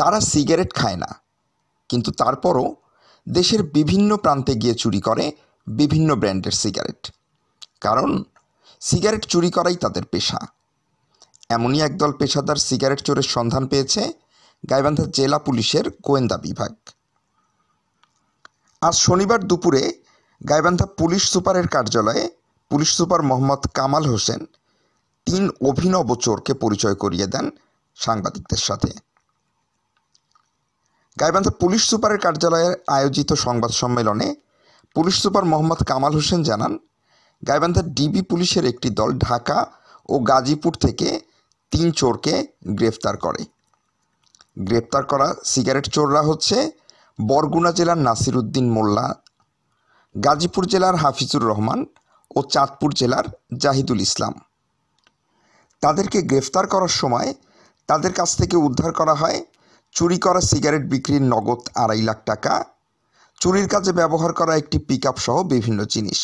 তারা সিগারেট খায় না কিন্তু তারপরও দেশের বিভিন্ন প্রান্তে গিয়ে চুরি করে বিভিন্ন ব্র্যান্ডের সিগারেট কারণ সিগারেট চুরি করাই তাদের পেশা এমনই একদল পেশাদার সিগারেট চোরের সন্ধান পেয়েছে গাইবান্ধা জেলা পুলিশের গোয়েন্দা বিভাগ আজ শনিবার দুপুরে গাইবান্ধা পুলিশ সুপারের কার্যালয়ে পুলিশ সুপার মোহাম্মদ কামাল হোসেন তিন অভিনব চোরকে পরিচয় করিয়ে দেন সাংবাদিকদের সাথে গাইবান্ধা পুলিশ সুপারের কার্যালয়ে আয়োজিত সংবাদ সম্মেলনে পুলিশ সুপার মোহাম্মদ কামাল হোসেন জানান গাইবান্ধা ডিবি পুলিশের একটি দল ঢাকা ও গাজীপুর থেকে তিন চোরকে গ্রেফতার করে গ্রেপ্তার করা সিগারেট চোররা হচ্ছে বরগুনা জেলার নাসির উদ্দিন মোল্লা গাজীপুর জেলার হাফিজুর রহমান ও চাঁদপুর জেলার জাহিদুল ইসলাম তাদেরকে গ্রেফতার করার সময় তাদের কাছ থেকে উদ্ধার করা হয় চুরি করা সিগারেট বিক্রির নগদ আড়াই লাখ টাকা চুরির কাজে ব্যবহার করা একটি পিক সহ বিভিন্ন জিনিস